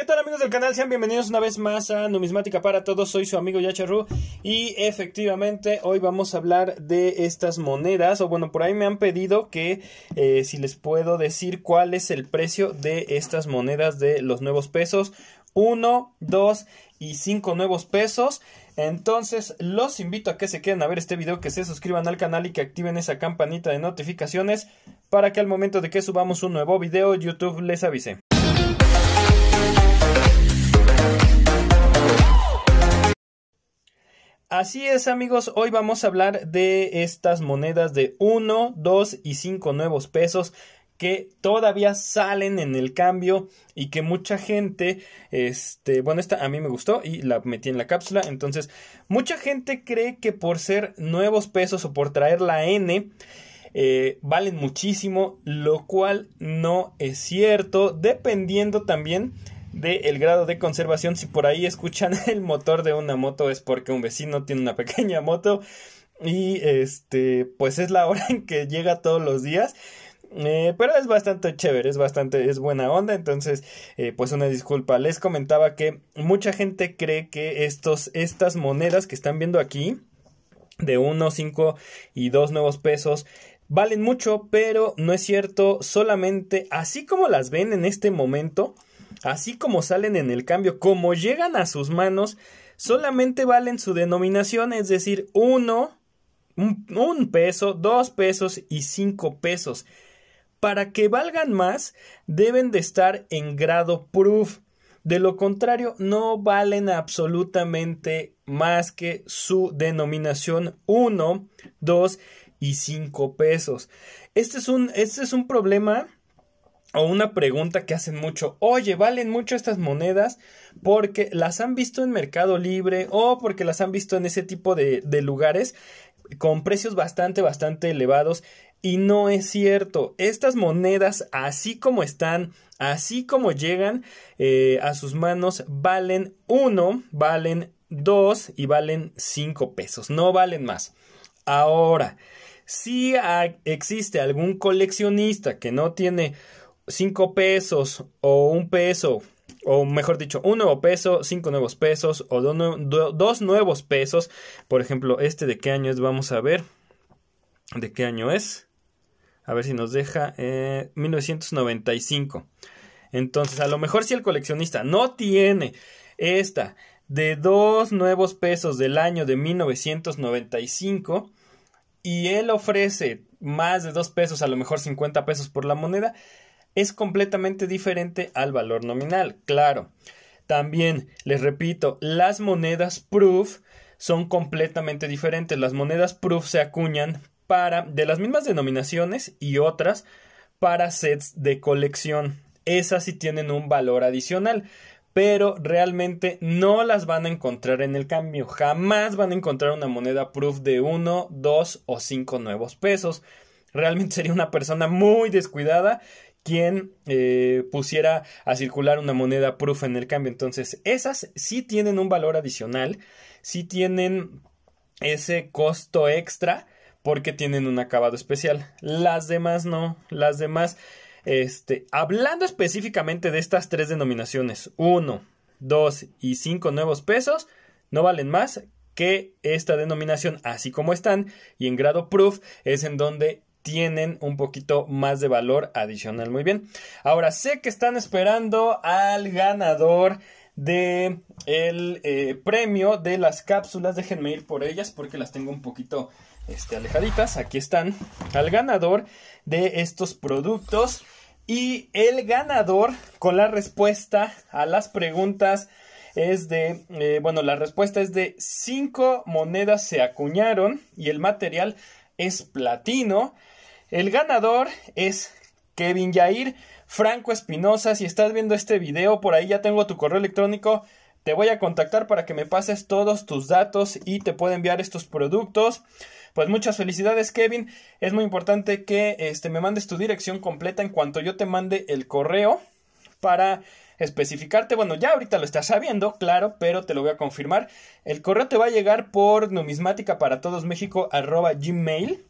¿Qué tal amigos del canal? Sean bienvenidos una vez más a Numismática para Todos. Soy su amigo Yacharu y efectivamente hoy vamos a hablar de estas monedas. O bueno, por ahí me han pedido que eh, si les puedo decir cuál es el precio de estas monedas de los nuevos pesos. 1, 2 y 5 nuevos pesos. Entonces los invito a que se queden a ver este video, que se suscriban al canal y que activen esa campanita de notificaciones para que al momento de que subamos un nuevo video YouTube les avise. Así es amigos, hoy vamos a hablar de estas monedas de 1, 2 y 5 nuevos pesos que todavía salen en el cambio y que mucha gente, este, bueno, esta a mí me gustó y la metí en la cápsula, entonces mucha gente cree que por ser nuevos pesos o por traer la N, eh, valen muchísimo, lo cual no es cierto, dependiendo también ...de el grado de conservación. Si por ahí escuchan el motor de una moto es porque un vecino tiene una pequeña moto y este pues es la hora en que llega todos los días. Eh, pero es bastante chévere, es bastante, es buena onda, entonces, eh, pues una disculpa. Les comentaba que mucha gente cree que estos, estas monedas que están viendo aquí, de 1, 5 y 2 nuevos pesos, valen mucho, pero no es cierto, solamente así como las ven en este momento, así como salen en el cambio, como llegan a sus manos, solamente valen su denominación, es decir, uno, un, peso, dos pesos y cinco pesos. Para que valgan más, deben de estar en grado proof. De lo contrario, no valen absolutamente más que su denominación 1, 2 y 5 pesos. Este es este es un problema o una pregunta que hacen mucho, oye, valen mucho estas monedas porque las han visto en Mercado Libre o porque las han visto en ese tipo de, lugares con precios bastante, bastante elevados. Y no es cierto, estas monedas así como están, así como llegan eh, a sus manos, valen uno, valen dos y valen cinco pesos, no valen más. Ahora, si existe algún coleccionista que no tiene 5 pesos o un peso, o mejor dicho, un nuevo peso, 5 nuevos pesos o dos nuevos pesos. Por ejemplo, este de qué año es, vamos a ver. ¿De qué año es? A ver si nos deja 1995. Eh, Entonces, a lo mejor si el coleccionista no tiene esta de dos nuevos pesos del año de 1995 y él ofrece más de dos pesos, a lo mejor 50 pesos por la moneda, es completamente diferente al valor nominal, claro. También, les repito, las monedas proof son completamente diferentes. Las monedas proof se acuñan para de las mismas denominaciones y otras para sets de colección. Esas sí tienen un valor adicional, pero realmente no las van a encontrar en el cambio. Jamás van a encontrar una moneda proof de 1, 2 o 5 nuevos pesos. Realmente sería una persona muy descuidada quien eh, pusiera a circular una moneda proof en el cambio. Entonces, esas sí tienen un valor adicional, sí tienen ese costo extra porque tienen un acabado especial. Las demás no, las demás. Este, hablando específicamente de estas tres denominaciones, 1, 2 y 5 nuevos pesos, no valen más que esta denominación así como están y en grado proof es en donde tienen un poquito más de valor adicional. Muy bien. Ahora sé que están esperando al ganador de el eh, premio de las cápsulas. Déjenme ir por ellas porque las tengo un poquito este, alejaditas. Aquí están. Al ganador de estos productos. Y el ganador con la respuesta a las preguntas es de, eh, bueno, la respuesta es de 5 monedas se acuñaron y el material es platino. El ganador es Kevin Yair Franco Espinosa. Si estás viendo este video, por ahí ya tengo tu correo electrónico. Te voy a contactar para que me pases todos tus datos y te pueda enviar estos productos. Pues muchas felicidades, Kevin. Es muy importante que este, me mandes tu dirección completa en cuanto yo te mande el correo para especificarte. Bueno, ya ahorita lo estás sabiendo, claro, pero te lo voy a confirmar. El correo te va a llegar por numismática para todos México arroba gmail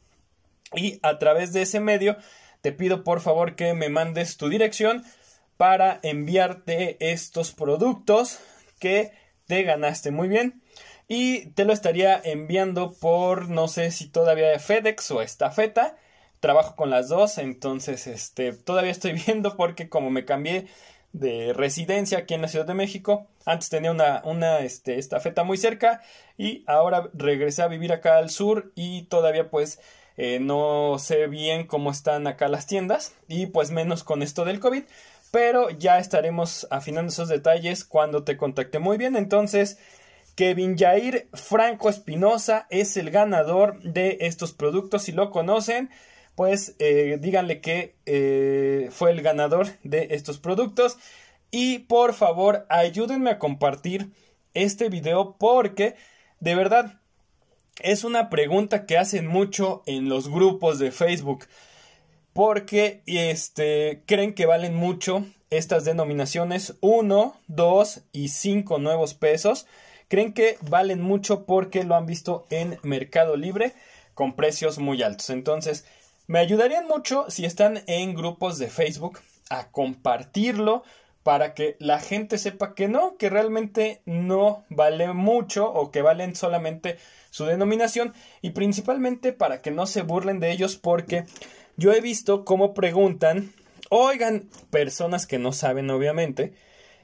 y a través de ese medio te pido por favor que me mandes tu dirección para enviarte estos productos que te ganaste muy bien. Y te lo estaría enviando por, no sé si todavía FedEx o estafeta. feta trabajo con las dos, entonces este, todavía estoy viendo porque como me cambié de residencia aquí en la Ciudad de México, antes tenía una, una este, estafeta muy cerca y ahora regresé a vivir acá al sur y todavía pues eh, no sé bien cómo están acá las tiendas y pues menos con esto del COVID, pero ya estaremos afinando esos detalles cuando te contacte muy bien, entonces... Kevin Jair Franco Espinosa es el ganador de estos productos. Si lo conocen, pues eh, díganle que eh, fue el ganador de estos productos. Y por favor, ayúdenme a compartir este video porque de verdad es una pregunta que hacen mucho en los grupos de Facebook. Porque este, creen que valen mucho estas denominaciones 1, 2 y 5 nuevos pesos. Creen que valen mucho porque lo han visto en Mercado Libre con precios muy altos. Entonces, me ayudarían mucho si están en grupos de Facebook a compartirlo para que la gente sepa que no, que realmente no vale mucho o que valen solamente su denominación y principalmente para que no se burlen de ellos porque yo he visto cómo preguntan, oigan, personas que no saben obviamente,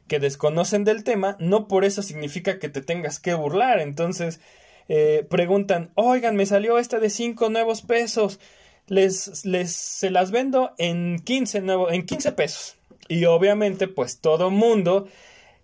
que desconocen del tema, no por eso significa que te tengas que burlar, entonces eh, preguntan, oigan, me salió esta de 5 nuevos pesos, les, les, se las vendo en 15, nuevo, en 15 pesos. Y obviamente, pues todo mundo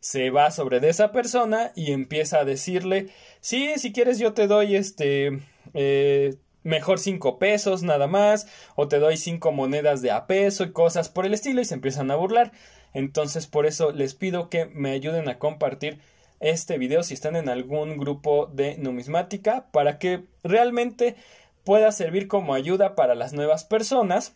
se va sobre de esa persona y empieza a decirle, sí, si quieres yo te doy este, eh, mejor 5 pesos nada más, o te doy 5 monedas de a peso y cosas por el estilo y se empiezan a burlar. Entonces, por eso les pido que me ayuden a compartir este video si están en algún grupo de numismática para que realmente pueda servir como ayuda para las nuevas personas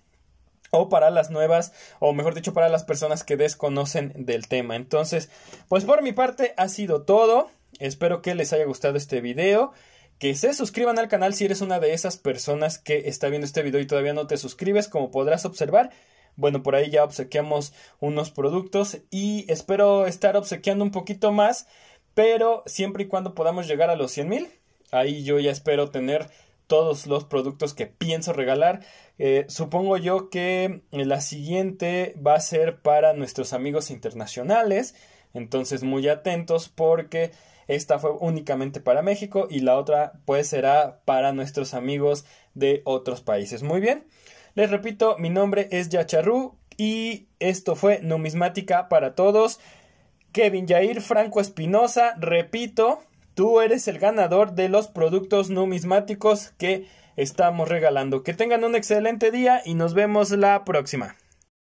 o para las nuevas, o mejor dicho, para las personas que desconocen del tema. Entonces, pues por mi parte ha sido todo. Espero que les haya gustado este video. Que se suscriban al canal si eres una de esas personas que está viendo este video y todavía no te suscribes, como podrás observar. Bueno, por ahí ya obsequiamos unos productos y espero estar obsequiando un poquito más, pero siempre y cuando podamos llegar a los 100 mil, ahí yo ya espero tener todos los productos que pienso regalar. Eh, supongo yo que la siguiente va a ser para nuestros amigos internacionales. Entonces muy atentos porque esta fue únicamente para México y la otra pues será para nuestros amigos de otros países. Muy bien. Les repito, mi nombre es Yacharú y esto fue Numismática para Todos. Kevin Jair Franco Espinosa, repito, tú eres el ganador de los productos numismáticos que estamos regalando. Que tengan un excelente día y nos vemos la próxima.